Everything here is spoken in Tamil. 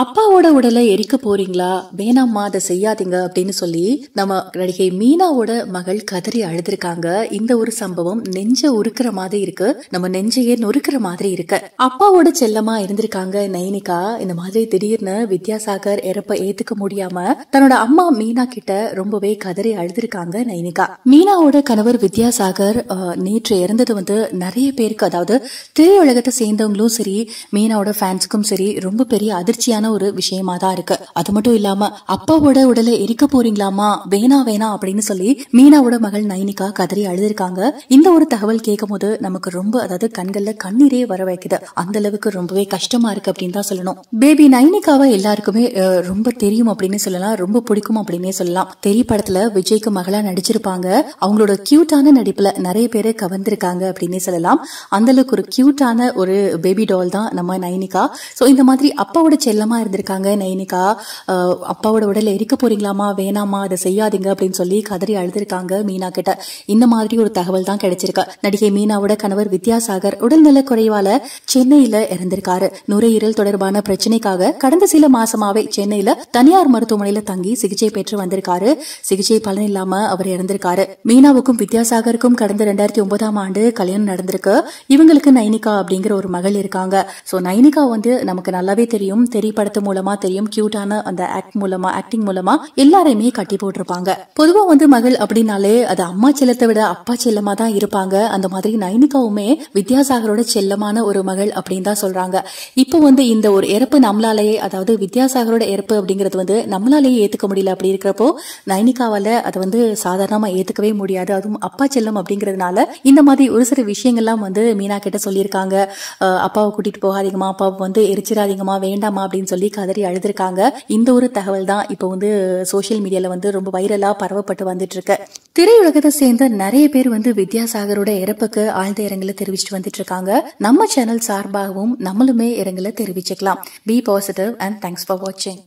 அப்பாவோட உடலை எரிக்க போறீங்களா வேணாம்மா அதை செய்யாதீங்க அப்படின்னு சொல்லி நம்ம நடிகை மீனாவோட மகள் கதறி அழுதுருக்காங்க இந்த ஒரு சம்பவம் நெஞ்ச உருக்குற மாதிரி இருக்கு நம்ம நெஞ்சையே நொறுக்கிற மாதிரி இருக்கு அப்பாவோட செல்லமா இருந்திருக்காங்க நயனிகா இந்த மாதிரி திடீர்னு வித்யாசாகர் இறப்ப ஏத்துக்க முடியாம தன்னோட அம்மா மீனா கிட்ட ரொம்பவே கதறி அழுதுருக்காங்க நைனிகா மீனாவோட கணவர் வித்யாசாகர் நேற்று இறந்தது வந்து நிறைய பேருக்கு அதாவது திரையுலகத்தை சேர்ந்தவங்களும் சரி மீனாவோட ஃபேன்ஸுக்கும் சரி ரொம்ப பெரிய அதிர்ச்சியான ஆபத்தான ஒரு விஷயமா தான் இருக்கு அது மட்டும் இல்லாம அப்பாவோட உடலை எரிக்க போறீங்களாமா வேணா வேணா அப்படின்னு சொல்லி மீனாவோட மகள் நைனிகா கதறி அழுதிருக்காங்க இந்த ஒரு தகவல் கேட்கும் போது நமக்கு ரொம்ப அதாவது கண்கள்ல கண்ணீரே வர வைக்குது அந்த அளவுக்கு ரொம்பவே கஷ்டமா இருக்கு அப்படின்னு தான் சொல்லணும் பேபி நைனிகாவை எல்லாருக்குமே ரொம்ப தெரியும் அப்படின்னு சொல்லலாம் ரொம்ப பிடிக்கும் அப்படின்னே சொல்லலாம் தெரிய படத்துல விஜய்க்கு மகளா நடிச்சிருப்பாங்க அவங்களோட கியூட்டான நடிப்புல நிறைய பேரை கவர்ந்திருக்காங்க அப்படின்னே சொல்லலாம் அந்த அளவுக்கு ஒரு கியூட்டான ஒரு பேபி டால் தான் நம்ம நைனிகா சோ இந்த மாதிரி அப்பாவோட செல்லமா பயமா இருந்திருக்காங்க நயனிகா அப்பாவோட உடலை எரிக்க போறீங்களாமா வேணாமா அதை செய்யாதீங்க அப்படின்னு சொல்லி கதறி அழுதுருக்காங்க மீனா கிட்ட இந்த மாதிரி ஒரு தகவல் தான் கிடைச்சிருக்கு நடிகை மீனாவோட கணவர் வித்யாசாகர் உடல்நல குறைவால சென்னையில இறந்திருக்காரு நுரையீரல் தொடர்பான பிரச்சனைக்காக கடந்த சில மாசமாவே சென்னையில தனியார் மருத்துவமனையில தங்கி சிகிச்சை பெற்று வந்திருக்காரு சிகிச்சை பலன் இல்லாம அவர் இறந்திருக்காரு மீனாவுக்கும் வித்யாசாகருக்கும் கடந்த ரெண்டாயிரத்தி ஒன்பதாம் ஆண்டு கல்யாணம் நடந்திருக்கு இவங்களுக்கு நைனிகா அப்படிங்கிற ஒரு மகள் இருக்காங்க சோ நைனிகா வந்து நமக்கு நல்லாவே தெரியும் தெரிப்பட படத்து மூலமா தெரியும் கியூட்டான அந்த ஆக்ட் மூலமா ஆக்டிங் மூலமா எல்லாரையுமே கட்டி போட்டிருப்பாங்க பொதுவா வந்து மகள் அப்படின்னாலே அது அம்மா செல்லத்தை விட அப்பா செல்லமா தான் இருப்பாங்க அந்த மாதிரி நைனிகாவுமே வித்யாசாகரோட செல்லமான ஒரு மகள் அப்படின்னு தான் சொல்றாங்க இப்போ வந்து இந்த ஒரு இறப்பு நம்மளாலேயே அதாவது வித்யாசாகரோட இறப்பு அப்படிங்கிறது வந்து நம்மளாலேயே ஏத்துக்க முடியல அப்படி இருக்கிறப்போ நைனிகாவால அதை வந்து சாதாரணமா ஏத்துக்கவே முடியாது அதுவும் அப்பா செல்லம் அப்படிங்கிறதுனால இந்த மாதிரி ஒரு சில விஷயங்கள்லாம் வந்து மீனா கிட்ட சொல்லியிருக்காங்க அப்பாவை கூட்டிட்டு போகாதீங்கம்மா அப்பாவை வந்து எரிச்சிடாதீங்கம்மா வேண்டாமா அப்படின்னு சொல்லி கதறி அழுதுருக்காங்க இந்த ஒரு தகவல் தான் இப்போ வந்து சோசியல் மீடியால வந்து ரொம்ப வைரலா பரவப்பட்டு வந்துட்டு இருக்கு திரையுலகத்தை சேர்ந்த நிறைய பேர் வந்து வித்யாசாகரோட இறப்புக்கு ஆழ்ந்த இரங்கல தெரிவிச்சுட்டு வந்துட்டு இருக்காங்க நம்ம சேனல் சார்பாகவும் நம்மளுமே இரங்கல தெரிவிச்சுக்கலாம் be positive and thanks for வாட்சிங்